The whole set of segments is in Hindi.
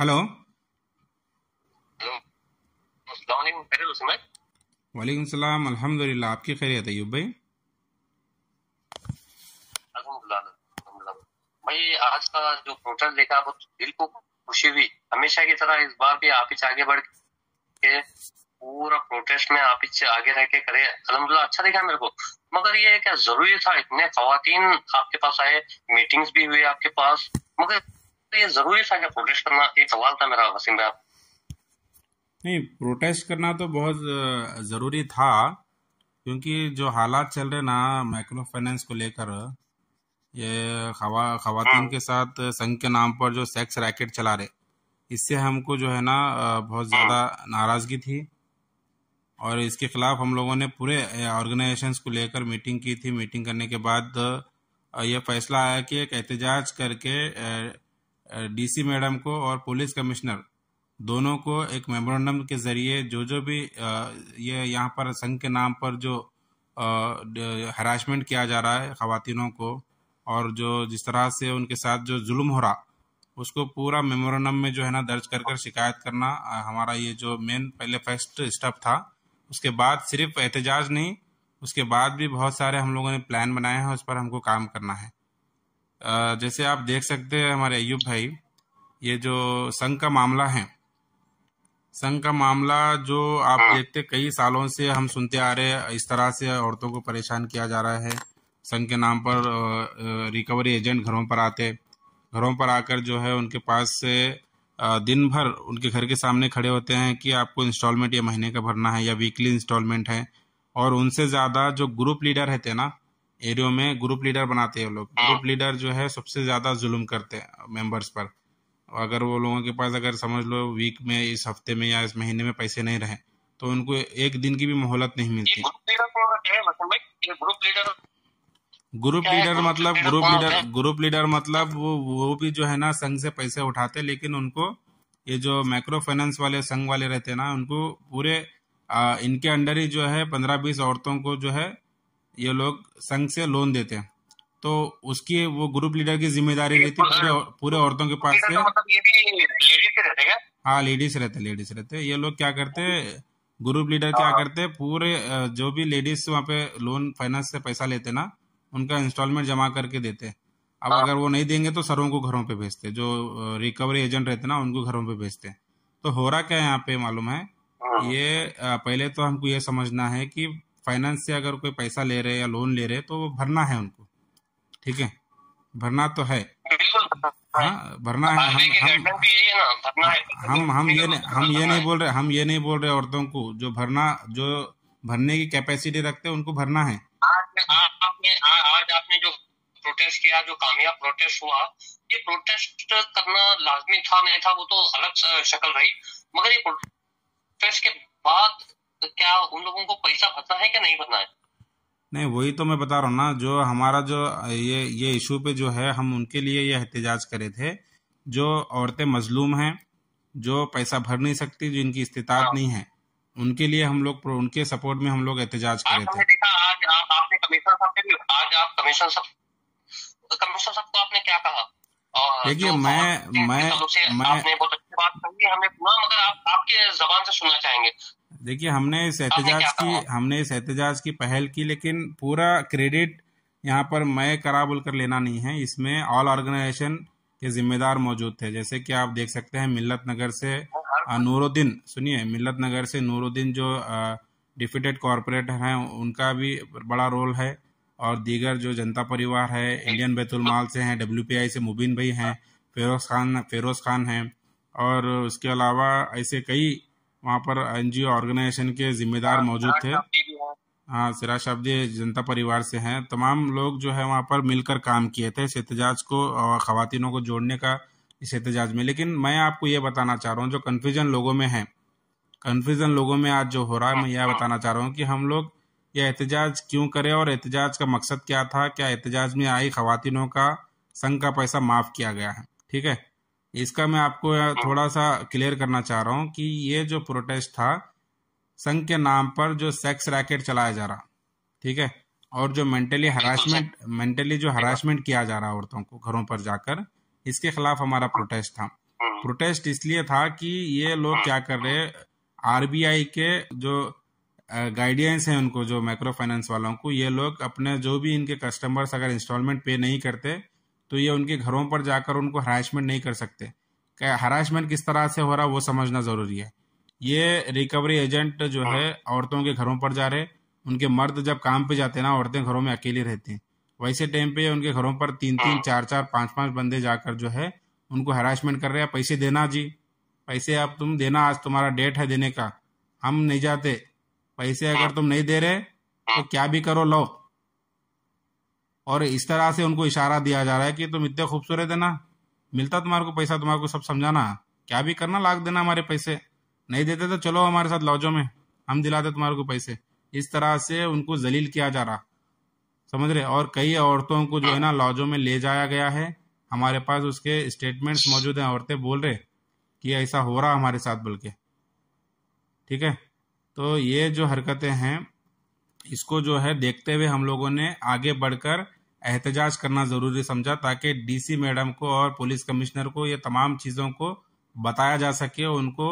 हेलो वालेकुम सलाम अल्हम्दुलिल्लाह आपकी खैरियत है भाई आज का जो प्रोटेस्ट देखा वो तो दिल को खुशी हुई हमेशा की तरह इस बार भी आप ही आगे बढ़ के पूरा प्रोटेस्ट में आप ही आगे रह के करे अलहमदुल्ला अच्छा देखा मेरे को मगर ये क्या जरूरी था इतने खातन आपके पास आए मीटिंग्स भी हुई आपके पास मगर जरूरी था क्या प्रोटेस्ट करना एक सवाल था मेरा वसीम भाई नहीं प्रोटेस्ट करना तो बहुत ज़रूरी था क्योंकि जो हालात चल रहे ना माइक्रो फाइनेंस को लेकर ये खवा खवतिन के साथ संघ के नाम पर जो सेक्स रैकेट चला रहे इससे हमको जो है ना बहुत ज़्यादा नाराज़गी थी और इसके खिलाफ हम लोगों ने पूरे ऑर्गेनाइजेशंस को लेकर मीटिंग की थी मीटिंग करने के बाद यह फैसला आया कि एक एहतजाज करके डीसी मैडम को और पुलिस कमिश्नर दोनों को एक मेमोरेंडम के ज़रिए जो जो भी ये यहाँ पर संघ के नाम पर जो हरासमेंट किया जा रहा है खातिनों को और जो जिस तरह से उनके साथ जो जुल्म हो रहा उसको पूरा मेमोरेंडम में जो है ना दर्ज कर कर शिकायत करना हमारा ये जो मेन पहले फर्स्ट स्टेप था उसके बाद सिर्फ एहतजाज नहीं उसके बाद भी बहुत सारे हम लोगों ने प्लान बनाए हैं उस पर हमको काम करना है जैसे आप देख सकते हैं हमारे अयुब भाई ये जो संघ का मामला है संघ का मामला जो आप हाँ। देखते कई सालों से हम सुनते आ रहे हैं इस तरह से औरतों को परेशान किया जा रहा है संघ के नाम पर रिकवरी एजेंट घरों पर आते घरों पर आकर जो है उनके पास से दिन भर उनके घर के सामने खड़े होते हैं कि आपको इंस्टॉलमेंट या महीने का भरना है या वीकली इंस्टॉलमेंट है और उनसे ज़्यादा जो ग्रुप लीडर रहते हैं ना एरियो में ग्रुप लीडर बनाते हैं लोग हाँ। ग्रुप लीडर जो है सबसे ज्यादा जुल्म करते हैं मेंबर्स पर अगर वो लोगों के पास अगर समझ लो वीक में इस हफ्ते में या इस महीने में पैसे नहीं रहे तो उनको एक दिन की भी मोहलत नहीं मिलती ग्रुप लीडर ग्रुप लीडर मतलब ग्रुप लीडर ग्रुप लीडर मतलब वो वो भी जो है ना संघ से पैसे उठाते लेकिन उनको ये जो माइक्रो फाइनेंस वाले संघ वाले रहते हैं ना उनको पूरे आ, इनके अंडर ही जो है पंद्रह बीस औरतों को जो है ये लोग संघ से लोन देते हैं तो उसकी वो ग्रुप लीडर की जिम्मेदारी रहती पूरे पूरे औरतों के पास से मतलब हाँ लेडीज रहते लेडीज रहते ये लोग क्या करते ग्रुप लीडर क्या हाँ। करते पूरे जो भी लेडीज वहाँ पे लोन फाइनेंस से पैसा लेते ना उनका इंस्टॉलमेंट जमा करके देते अब हाँ। अगर वो नहीं देंगे तो सरों को घरों पे भेजते जो रिकवरी एजेंट रहते ना उनको घरों पे भेजते तो हो रहा क्या है यहाँ पे मालूम है हाँ। ये पहले तो हमको ये समझना है कि फाइनेंस से अगर कोई पैसा ले रहे या लोन ले रहे तो वो भरना है उनको ठीक है भरना तो है हाँ भरना है हम हम हम हम ये हम ये नहीं बोल रहे हम ये नहीं बोल रहे औरतों को जो भरना जो भरने की कैपेसिटी रखते हैं उनको भरना है आज आपने जो प्रोटेस्ट किया जो कामयाब प्रोटेस्ट हुआ ये प्रोटेस्ट करना लाजमी था नहीं था वो तो अलग शक्ल रही मगर ये प्रोटेस्ट के बाद तो क्या उन लोगों को पैसा फंसा है क्या नहीं फंसा है नहीं वही तो मैं बता रहा हूँ ना जो हमारा जो ये ये इशू पे जो है हम उनके लिए ये एहतजाज करे थे जो औरतें मजलूम हैं जो पैसा भर नहीं सकती जो इनकी इस्तात हाँ। नहीं है उनके लिए हम लोग उनके सपोर्ट में हम लोग एहतजाज करे थे देखा तो देखिए मैं मैं मैं आपने बहुत अच्छी बात कही हमें पूरा मगर आप आपके जबान से सुनना चाहेंगे देखिए हमने इस एहतजाज की हमने इस एहतजाज की पहल की लेकिन पूरा क्रेडिट यहाँ पर मैं करा कर लेना नहीं है इसमें ऑल ऑर्गेनाइजेशन के जिम्मेदार मौजूद थे जैसे कि आप देख सकते हैं मिल्लत नगर से नूरुद्दीन सुनिए मिल्लत नगर से नूरुद्दीन जो डिफिटेड कॉरपोरेटर हैं उनका भी बड़ा रोल है और दीगर जो जनता परिवार है इंडियन बैतुल माल से हैं डब्ल्यू से मुबीन भाई हैं फेरोज़ खान फेरोज़ खान हैं और उसके अलावा ऐसे कई वहाँ पर एनजीओ ऑर्गेनाइजेशन के जिम्मेदार हाँ, मौजूद थे हाँ सिरा शब्दी जनता परिवार से हैं तमाम लोग जो है वहाँ पर मिलकर काम किए थे इस एहतजाज को और ख़वानों को जोड़ने का इस एहतजाज में लेकिन मैं आपको ये बताना चाह रहा हूँ जो कन्फ्यूज़न लोगों में है कन्फ्यूज़न लोगों में आज जो हो रहा है मैं यह बताना चाह रहा हूँ कि हम लोग यह एहतजाज क्यों करें और एहतजाज का मकसद क्या था क्या एहतजाज में आई ख़वानों का संघ का पैसा माफ़ किया गया है ठीक है इसका मैं आपको हाँ। थोड़ा सा क्लियर करना चाह रहा हूँ कि ये जो प्रोटेस्ट था संघ के नाम पर जो सेक्स रैकेट चलाया जा रहा ठीक है और जो मेंटली हरासमेंट मेंटली जो हरासमेंट किया जा रहा औरतों को घरों पर जाकर इसके खिलाफ हमारा प्रोटेस्ट था प्रोटेस्ट हाँ। इसलिए था कि ये लोग हाँ। क्या कर रहे आरबीआई के जो गाइडेंस है उनको जो माइक्रो फाइनेंस वालों को ये लोग अपने जो भी इनके कस्टमर्स अगर इंस्टॉलमेंट पे नहीं करते तो ये उनके घरों पर जाकर उनको हरासमेंट नहीं कर सकते हरासमेंट किस तरह से हो रहा वो समझना ज़रूरी है ये रिकवरी एजेंट जो हाँ। है औरतों के घरों पर जा रहे उनके मर्द जब काम पे जाते हैं ना औरतें घरों में अकेली रहती हैं वैसे टाइम पे उनके घरों पर तीन तीन हाँ। चार चार पांच पांच बंदे जाकर जो है उनको हरासमेंट कर रहे हैं पैसे देना जी पैसे आप तुम देना आज तुम्हारा डेट है देने का हम नहीं जाते पैसे अगर हाँ। तुम नहीं दे रहे तो क्या भी करो लो और इस तरह से उनको इशारा दिया जा रहा है कि तुम इतने खूबसूरत है ना मिलता तुम्हारे को पैसा तुम्हारे को सब समझाना क्या भी करना लाख देना हमारे पैसे नहीं देते तो चलो हमारे साथ लॉजो में हम दिलाते तुम्हारे को पैसे इस तरह से उनको जलील किया जा रहा समझ रहे और कई औरतों को जो है ना लॉजो में ले जाया गया है हमारे पास उसके स्टेटमेंट्स मौजूद हैं औरतें बोल रहे कि ऐसा हो रहा हमारे साथ बोल के ठीक है तो ये जो हरकतें हैं इसको जो है देखते हुए हम लोगों ने आगे बढ़कर एहतजाज करना ज़रूरी समझा ताकि डीसी मैडम को और पुलिस कमिश्नर को ये तमाम चीज़ों को बताया जा सके और उनको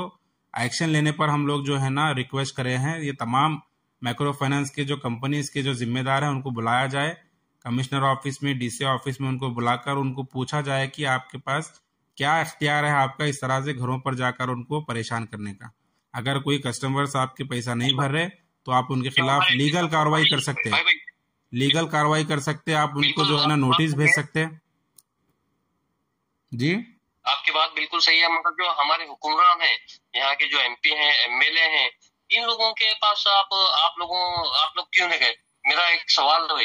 एक्शन लेने पर हम लोग जो है ना रिक्वेस्ट करे हैं ये तमाम माइक्रो फाइनेंस के जो कंपनीज़ के जो जिम्मेदार हैं उनको बुलाया जाए कमिश्नर ऑफिस में डीसी ऑफिस में उनको बुलाकर उनको पूछा जाए कि आपके पास क्या इख्तियार है आपका इस तरह से घरों पर जाकर उनको परेशान करने का अगर कोई कस्टमर्स आपके पैसा नहीं भर रहे तो आप उनके खिलाफ तो लीगल तो कार्रवाई कर सकते हैं लीगल कार्रवाई कर सकते हैं आप उनको जो है ना नोटिस भेज सकते हैं जी आपकी बात बिल्कुल सही है मतलब जो हमारे हुक्मरान हैं यहाँ के जो एमपी हैं एमएलए हैं इन लोगों के पास आप आप लोगों आप लोग क्यों नहीं गए मेरा एक सवाल तो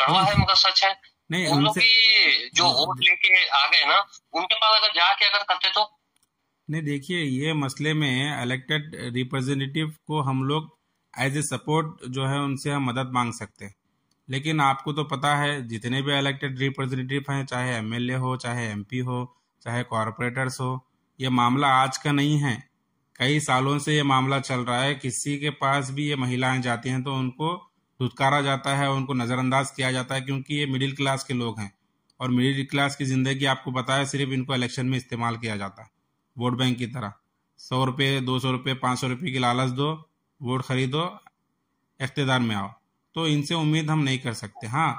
कड़वा है मगर सच है नहीं उन लोग की जो हाँ। वोट लेके आ गए ना उनके पास अगर जाके अगर करते तो नहीं देखिए ये मसले में इलेक्टेड रिप्रेजेंटेटिव को हम लोग एज ए सपोर्ट जो है उनसे हम मदद मांग सकते हैं लेकिन आपको तो पता है जितने भी इलेक्टेड रिप्रेजेंटेटिव हैं चाहे एमएलए हो चाहे एमपी हो चाहे कॉरपोरेटर्स हो ये मामला आज का नहीं है कई सालों से ये मामला चल रहा है किसी के पास भी ये महिलाएं जाती हैं तो उनको धुतकारा जाता है उनको नज़रअंदाज किया जाता है क्योंकि ये मिडिल क्लास के लोग हैं और मिडिल क्लास की ज़िंदगी आपको पता है सिर्फ इनको इलेक्शन में इस्तेमाल किया जाता है वोट बैंक की तरह सौ रुपये दो सौ रुपये पाँच सौ रुपये की लालच दो वोट खरीदो इकतदार में आओ तो इनसे उम्मीद हम नहीं कर सकते हाँ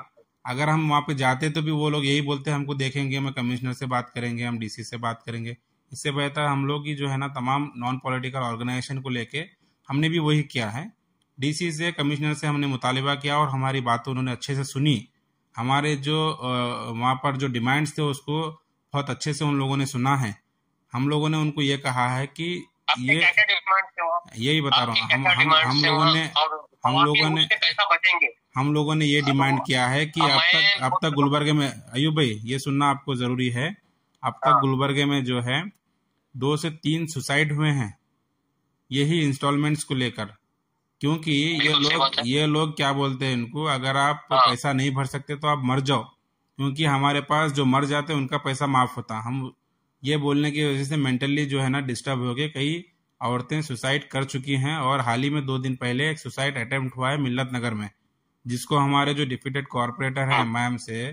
अगर हम वहाँ पे जाते तो भी वो लोग यही बोलते हैं हमको देखेंगे हमें कमिश्नर से बात करेंगे हम डीसी से बात करेंगे इससे बेहतर हम लोग की जो है ना तमाम नॉन पॉलिटिकल ऑर्गेनाइजेशन को लेके हमने भी वही किया है डीसी से कमिश्नर से हमने मुतालबा किया और हमारी बात उन्होंने अच्छे से सुनी हमारे जो वहाँ पर जो डिमांड्स थे उसको बहुत अच्छे से उन लोगों ने सुना है हम लोगों ने उनको ये कहा है कि ये यही बता रहा हूँ हम हम, हम लोगों ने हम तो लोगों ने कैसा बचेंगे हम लोगों ने ये तो डिमांड किया है कि अब तक अब तक गुलबर्ग में अयुब भाई ये सुनना आपको जरूरी है अब तक हाँ। गुलबर्ग में जो है दो से तीन सुसाइड हुए हैं यही इंस्टॉलमेंट्स को लेकर क्योंकि ये लोग ये लोग क्या बोलते हैं इनको अगर आप हाँ। पैसा नहीं भर सकते तो आप मर जाओ क्योंकि हमारे पास जो मर जाते हैं उनका पैसा माफ होता हम ये बोलने की वजह से मेंटली जो है ना डिस्टर्ब हो गए कई औरतें सुसाइड कर चुकी हैं और हाल ही में दो दिन पहले एक सुसाइड अटेम्प्ट हुआ है मिल्लत नगर में जिसको हमारे जो डिप्यूटेड कॉरपोरेटर हैं मैम हाँ। से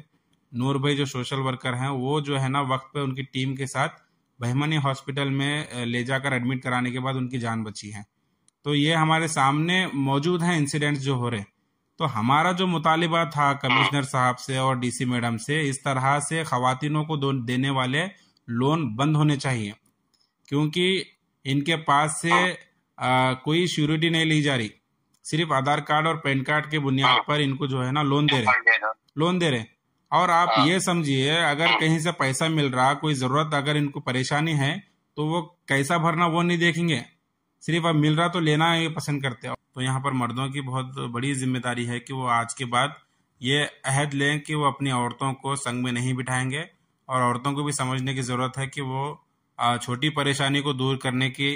नूर भाई जो सोशल वर्कर हैं वो जो है ना वक्त पे उनकी टीम के साथ बहमनी हॉस्पिटल में ले जाकर एडमिट कराने के बाद उनकी जान बची है तो ये हमारे सामने मौजूद है इंसिडेंट्स जो हो रहे तो हमारा जो मुतालबा था कमिश्नर हाँ। साहब से और डीसी मैडम से इस तरह से खातिनों को देने वाले लोन बंद होने चाहिए क्योंकि इनके पास से आ, कोई श्योरिटी नहीं ली जा रही सिर्फ आधार कार्ड और पैन कार्ड के बुनियाद हाँ। पर इनको जो है ना लोन दे रहे हाँ, लोन दे रहे और आप हाँ। ये समझिए अगर कहीं से पैसा मिल रहा कोई जरूरत अगर इनको परेशानी है तो वो कैसा भरना वो नहीं देखेंगे सिर्फ अब मिल रहा तो लेना ये पसंद करते हो तो यहाँ पर मर्दों की बहुत बड़ी जिम्मेदारी है कि वो आज के बाद ये अहद लें कि वो अपनी औरतों को संग में नहीं बिठाएंगे और औरतों को भी समझने की ज़रूरत है कि वो छोटी परेशानी को दूर करने की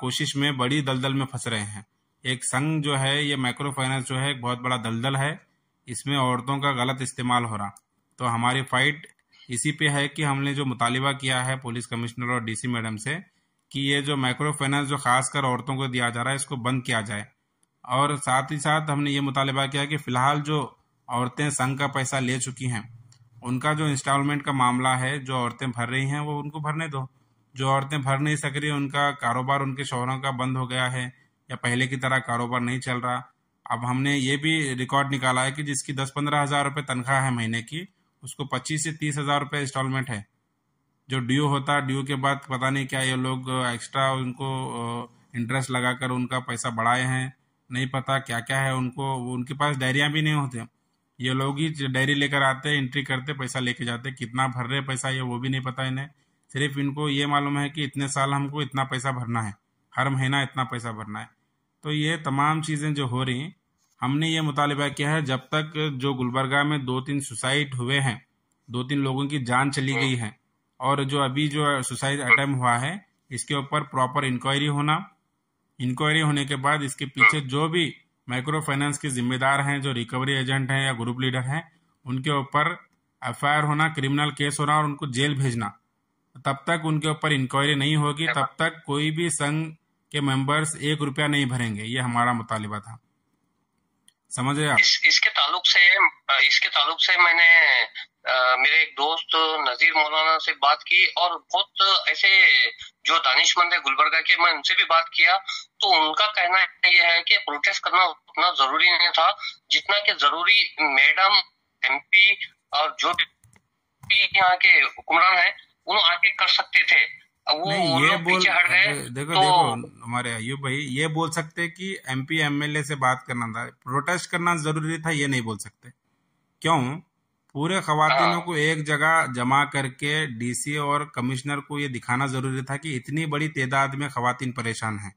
कोशिश में बड़ी दलदल में फंस रहे हैं एक संघ जो है ये माइक्रो फाइनेंस जो है एक बहुत बड़ा दलदल है इसमें औरतों का गलत इस्तेमाल हो रहा तो हमारी फाइट इसी पे है कि हमने जो मुतालबा किया है पुलिस कमिश्नर और डीसी मैडम से कि ये जो माइक्रो फाइनेंस जो खासकर औरतों को दिया जा रहा है इसको बंद किया जाए और साथ ही साथ हमने ये मुतालबा किया कि फ़िलहाल जो औरतें संघ का पैसा ले चुकी हैं उनका जो इंस्टॉलमेंट का मामला है जो औरतें भर रही हैं वो उनको भरने दो जो औरतें भर नहीं सक रही उनका कारोबार उनके शोहरों का बंद हो गया है या पहले की तरह कारोबार नहीं चल रहा अब हमने ये भी रिकॉर्ड निकाला है कि जिसकी दस पंद्रह हज़ार रुपये तनख्वाह है महीने की उसको पच्चीस से तीस हज़ार रुपये इंस्टॉलमेंट है जो ड्यू होता है ड्यू के बाद पता नहीं क्या ये लोग एक्स्ट्रा उनको इंटरेस्ट लगाकर उनका पैसा बढ़ाए हैं नहीं पता क्या क्या है उनको उनके पास डायरिया भी नहीं होते ये लोग ही डायरी लेकर आते हैं एंट्री करते पैसा लेके जाते कितना भर रहे पैसा ये वो भी नहीं पता इन्हें सिर्फ इनको ये मालूम है कि इतने साल हमको इतना पैसा भरना है हर महीना इतना पैसा भरना है तो ये तमाम चीज़ें जो हो रही हमने ये मुतालबा किया है जब तक जो गुलबर्गा में दो तीन सुसाइड हुए हैं दो तीन लोगों की जान चली गई है और जो अभी जो सुसाइड अटैम्प हुआ है इसके ऊपर प्रॉपर इंक्वायरी होना इंक्वायरी होने के बाद इसके पीछे जो भी माइक्रो फाइनेंस के जिम्मेदार हैं जो रिकवरी एजेंट हैं या ग्रुप लीडर हैं उनके ऊपर एफ होना क्रिमिनल केस होना और उनको जेल भेजना तब तक उनके ऊपर इंक्वायरी नहीं होगी तब तक कोई भी संघ के मेंबर्स एक रुपया नहीं भरेंगे ये हमारा मुतालबा था समझ रहे आप इस, इसके ताल्लुक से इसके ताल्लुक से मैंने आ, मेरे एक दोस्त नजीर मौलाना से बात की और बहुत ऐसे जो दानिशमंद है गुलबर्गा के मैं उनसे भी बात किया तो उनका कहना यह है कि प्रोटेस्ट करना उतना जरूरी नहीं था जितना कि जरूरी मैडम एमपी और जो भी यहाँ के हुक्मरान है उन्होंने आके कर सकते थे वो ये बोल देखो तो, देखो हमारे अयुब भाई ये बोल सकते कि एमपी एमएलए से बात करना था प्रोटेस्ट करना जरूरी था ये नहीं बोल सकते क्यों पूरे खातिनों हाँ। को एक जगह जमा करके डीसी और कमिश्नर को ये दिखाना जरूरी था कि इतनी बड़ी तादाद में खातन परेशान है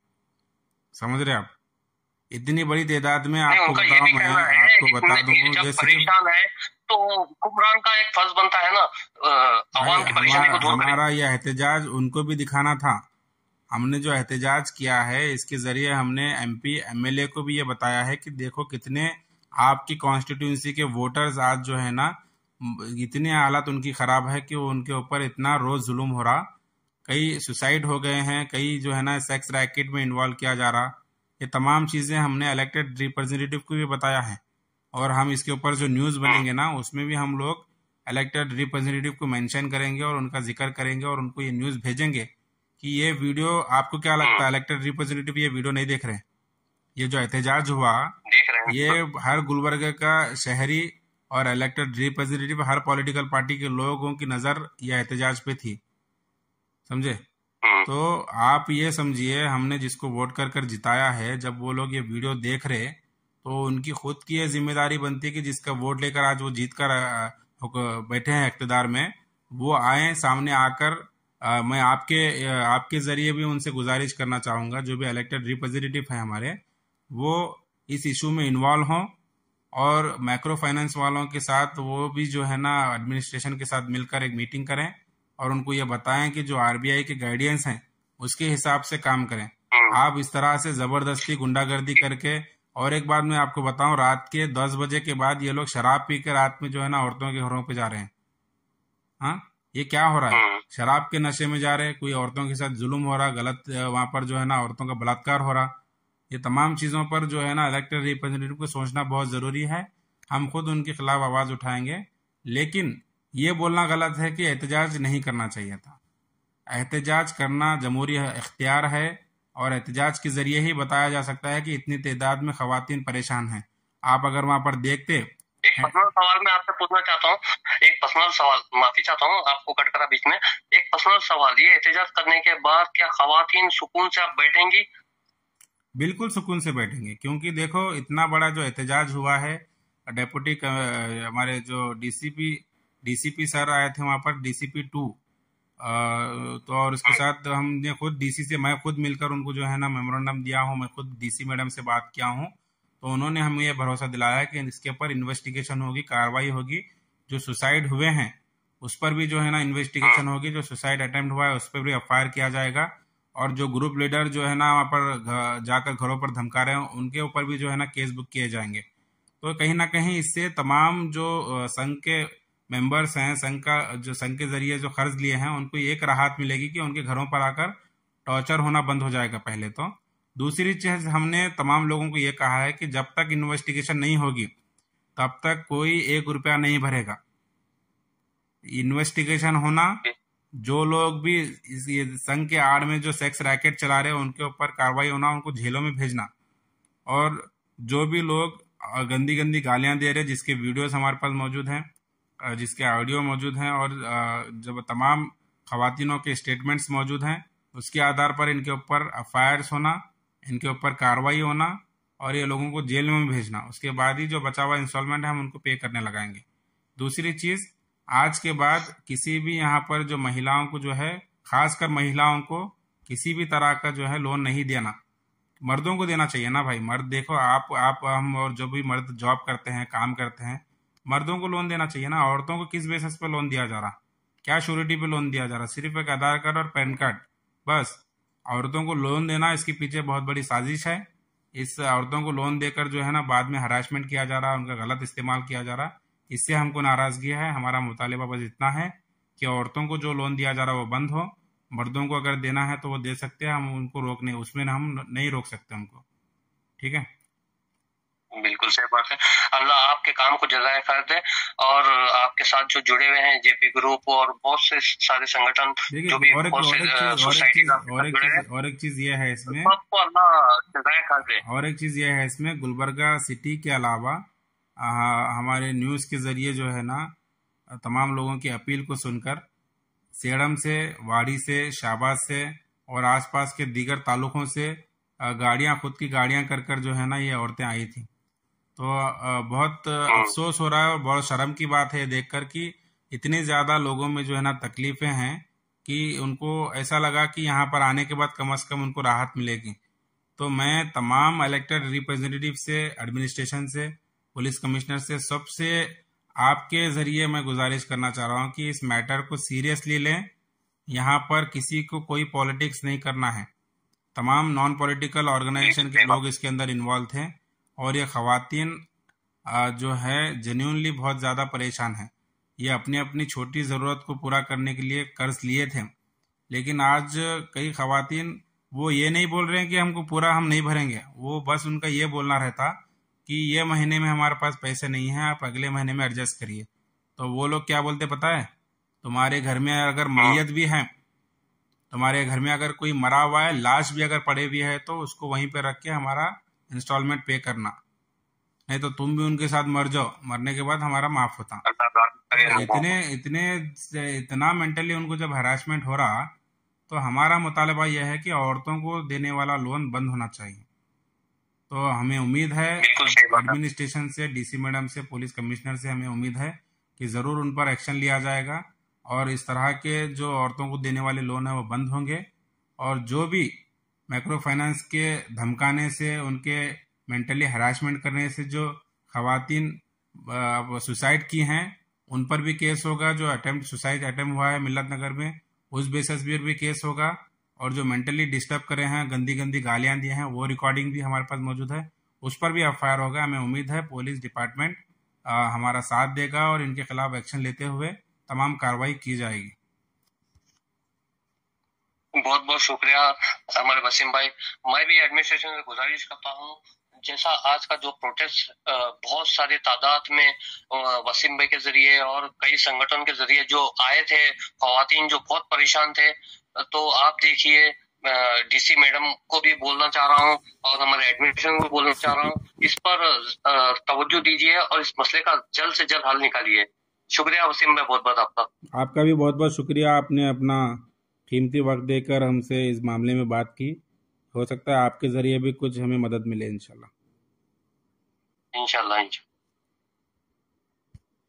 समझ रहे आप इतनी बड़ी तादाद में आपको बताऊं मैं आपको बता दूंगा तो कुमरान का एक फर्ज बनता है ना अवाम की परेशानी को दूर हमारा यह एहतजाज उनको भी दिखाना था हमने जो एहतजाज किया है इसके जरिए हमने एमपी एमएलए को भी ये बताया है कि देखो कितने आपकी कॉन्स्टिट्यूंसी के वोटर्स आज जो है ना इतने हालात उनकी ख़राब है कि वो उनके ऊपर इतना रोज़ जुलूम हो रहा कई सुसाइड हो गए हैं कई जो है ना सेक्स रैकेट में इन्वॉल्व किया जा रहा ये तमाम चीज़ें हमने इलेक्टेड रिप्रेजेंटेटिव को भी बताया है और हम इसके ऊपर जो न्यूज़ हाँ। बनेंगे ना उसमें भी हम लोग इलेक्टेड रिप्रेजेंटेटिव को मेंशन करेंगे और उनका जिक्र करेंगे और उनको ये न्यूज़ भेजेंगे कि ये वीडियो आपको क्या हाँ। लगता है इलेक्टेड रिप्रेजेंटेटिव ये वीडियो नहीं देख रहे ये जो एहतजाज हुआ ये हर गुलबर्ग का शहरी और इलेक्टेड रिप्रेजेंटेटिव हर पॉलिटिकल पार्टी के लोगों की नज़र यह एहतजाज पे थी समझे हाँ। तो आप ये समझिए हमने जिसको वोट कर कर जिताया है जब वो लोग ये वीडियो देख रहे तो उनकी खुद की यह जिम्मेदारी बनती है कि जिसका वोट लेकर आज वो जीत कर बैठे हैं इकतदार में वो आए सामने आकर आ, मैं आपके आपके ज़रिए भी उनसे गुजारिश करना चाहूंगा जो भी इलेक्टेड रिप्रेजेंटेटिव है हमारे वो इस इशू में इन्वॉल्व हों और माइक्रो फाइनेंस वालों के साथ वो भी जो है ना एडमिनिस्ट्रेशन के साथ मिलकर एक मीटिंग करें और उनको ये बताएं कि जो आरबीआई के गाइडेंस हैं उसके हिसाब से काम करें हाँ। आप इस तरह से जबरदस्ती गुंडागर्दी करके और एक बात मैं आपको बताऊं रात के दस बजे के बाद ये लोग शराब पी के रात में जो है ना औरतों के घरों पे जा रहे हैं हाँ ये क्या हो रहा है हाँ। शराब के नशे में जा रहे हैं कोई औरतों के साथ जुल्म हो रहा गलत वहां पर जो है ना औरतों का बलात्कार हो रहा ये तमाम चीजों पर जो है ना इलेक्टेड रिप्रेजेंटेटिव को सोचना बहुत जरूरी है हम खुद उनके खिलाफ आवाज उठाएंगे लेकिन ये बोलना गलत है कि एहतजाज नहीं करना चाहिए था एहतजाज करना जमहूरी इख्तियार है और एहतजाज के ज़रिए ही बताया जा सकता है कि इतनी तादाद में खातन परेशान हैं आप अगर वहाँ पर देखते एक पर्सनल सवाल मैं आपसे पूछना चाहता हूँ एक पर्सनल सवाल माफी चाहता हूँ आपको कट करा बीच में एक पर्सनल सवाल ये एहतजाज करने के बाद क्या खातन सुकून से आप बैठेंगी बिल्कुल सुकून से बैठेंगे क्योंकि देखो इतना बड़ा जो एहतजाज हुआ है डेपुटी हमारे जो डीसीपी डीसीपी सर आए थे वहाँ पर डीसीपी टू तो और उसके साथ हमने खुद डीसी से मैं खुद मिलकर उनको जो है ना मेमोरेंडम दिया हूँ मैं खुद डीसी मैडम से बात किया हूँ तो उन्होंने हमें यह भरोसा दिलाया कि इसके ऊपर इन्वेस्टिगेशन होगी कार्रवाई होगी जो सुसाइड हुए हैं उस पर भी जो है ना इन्वेस्टिगेशन हाँ। होगी जो सुसाइड अटेम्प्ट हुआ है उस पर भी एफ किया जाएगा और जो ग्रुप लीडर जो है ना वहाँ पर जाकर घरों पर धमका रहे हैं उनके ऊपर भी जो है ना केस बुक किए जाएंगे तो कहीं ना कहीं इससे तमाम जो संघ के मेंबर्स हैं संघ का जो संघ के जरिए जो कर्ज लिए हैं उनको एक राहत मिलेगी कि उनके घरों पर आकर टॉर्चर होना बंद हो जाएगा पहले तो दूसरी चीज हमने तमाम लोगों को ये कहा है कि जब तक इन्वेस्टिगेशन नहीं होगी तब तक कोई एक रुपया नहीं भरेगा इन्वेस्टिगेशन होना जो लोग भी संघ के आड़ में जो सेक्स रैकेट चला रहे हैं उनके ऊपर कार्रवाई होना उनको जेलों में भेजना और जो भी लोग गंदी गंदी गालियां दे रहे जिसके वीडियोस हमारे पास मौजूद हैं जिसके ऑडियो मौजूद हैं और जब तमाम खातिनों के स्टेटमेंट्स मौजूद हैं उसके आधार पर इनके ऊपर एफ होना इनके ऊपर कार्रवाई होना और ये लोगों को जेल में भेजना उसके बाद ही जो बचा हुआ इंस्टॉलमेंट है हम उनको पे करने लगाएंगे दूसरी चीज़ आज के बाद किसी भी यहाँ पर जो महिलाओं को जो है खासकर महिलाओं को किसी भी तरह का जो है लोन नहीं देना मर्दों को देना चाहिए ना भाई मर्द देखो आप आप हम और जो भी मर्द जॉब करते हैं काम करते हैं मर्दों को लोन देना चाहिए ना औरतों को किस बेसिस पे लोन दिया जा रहा क्या श्योरिटी पे लोन दिया जा रहा सिर्फ एक आधार कार्ड और पैन कार्ड बस औरतों को लोन देना इसके पीछे बहुत बड़ी साजिश है इस औरतों को लोन देकर जो है ना बाद में हरासमेंट किया जा रहा उनका गलत इस्तेमाल किया जा रहा इससे हमको नाराजगी है हमारा मुतालबा बस इतना है कि औरतों को जो लोन दिया जा रहा वो बंद हो मर्दों को अगर देना है तो वो दे सकते हैं हम उनको रोकने उसमें हम नहीं रोक सकते उनको ठीक है बिल्कुल सही बात है अल्लाह आपके काम को जजाय खैर दे और आपके साथ जो जुड़े हुए हैं जेपी ग्रुप और बहुत से सारे संगठन जो भी और बहुत से सोसाइटी का जुड़े और एक चीज ये है इसमें आपको अल्लाह जजाय खैर दे और एक चीज ये है इसमें गुलबर्गा सिटी के अलावा हमारे न्यूज के जरिए जो है ना तमाम लोगों की अपील को सुनकर सेड़म से वाड़ी से शाबाद से और आसपास के दीगर तालुकों से गाड़ियां खुद की गाड़ियां कर कर जो है ना ये औरतें आई थी तो बहुत हाँ। अफसोस हो रहा है और बहुत शर्म की बात है देखकर कि इतने ज्यादा लोगों में जो है ना तकलीफें हैं कि उनको ऐसा लगा कि यहाँ पर आने के बाद कम से कम उनको राहत मिलेगी तो मैं तमाम इलेक्टेड रिप्रेजेंटेटिव से एडमिनिस्ट्रेशन से पुलिस कमिश्नर से सबसे आपके जरिए मैं गुजारिश करना चाह रहा हूँ कि इस मैटर को सीरियसली लें यहाँ पर किसी को कोई पॉलिटिक्स नहीं करना है तमाम नॉन पॉलिटिकल ऑर्गेनाइजेशन के लोग इसके अंदर इन्वॉल्व थे और ये खातन जो है जेन्यूनली बहुत ज़्यादा परेशान है ये अपनी अपनी छोटी ज़रूरत को पूरा करने के लिए कर्ज लिए थे लेकिन आज कई खातन वो ये नहीं बोल रहे हैं कि हमको पूरा हम नहीं भरेंगे वो बस उनका ये बोलना रहता कि ये महीने में हमारे पास पैसे नहीं हैं आप अगले महीने में एडजस्ट करिए तो वो लोग क्या बोलते पता है तुम्हारे घर में अगर हाँ। मैयत भी है तुम्हारे घर में अगर कोई मरा हुआ है लाश भी अगर पड़े हुई है तो उसको वहीं पर रख के हमारा इंस्टॉलमेंट पे करना नहीं तो तुम भी उनके साथ मर जाओ मरने के बाद हमारा माफ होता इतने इतने इतना मेंटली उनको जब हरासमेंट हो रहा तो हमारा मुतालबा यह है कि औरतों को देने वाला लोन बंद होना चाहिए तो हमें उम्मीद है एडमिनिस्ट्रेशन से डीसी मैडम से पुलिस कमिश्नर से हमें उम्मीद है कि ज़रूर उन पर एक्शन लिया जाएगा और इस तरह के जो औरतों को देने वाले लोन है वो बंद होंगे और जो भी माइक्रो फाइनेंस के धमकाने से उनके मेंटली हरासमेंट करने से जो खातन सुसाइड की हैं उन पर भी केस होगा जो अटैम्प्ट सुसाइड अटेम्प्ट हुआ है मिलत नगर में उस बेसिस पर भी केस होगा और जो मेंटली डिस्टर्ब करे हैं गंदी गंदी गालियां दी हैं वो रिकॉर्डिंग भी हमारे पास मौजूद है उस पर भी एफ होगा हमें उम्मीद है पुलिस डिपार्टमेंट हमारा साथ देगा और इनके खिलाफ एक्शन लेते हुए तमाम कार्रवाई की जाएगी बहुत बहुत शुक्रिया हमारे वसीम भाई मैं भी एडमिनिस्ट्रेशन से गुजारिश करता हूँ जैसा आज का जो प्रोटेस्ट बहुत सारे तादाद में वसीम भाई के जरिए और कई संगठन के जरिए जो आए थे खातन जो बहुत परेशान थे तो आप देखिए डीसी मैडम को भी बोलना चाह रहा हूँ और हमारे एडमिनिस्ट्रेशन को बोलना चाह रहा हूँ इस पर तवज्जो दीजिए और इस मसले का जल्द से जल्द हल निकालिए शुक्रिया वसीम भाई बहुत बहुत आपका आपका भी बहुत बहुत शुक्रिया आपने अपना कीमती वक्त देकर हमसे इस मामले में बात की हो सकता है आपके ज़रिए भी कुछ हमें मदद मिले इनशाला इनशाला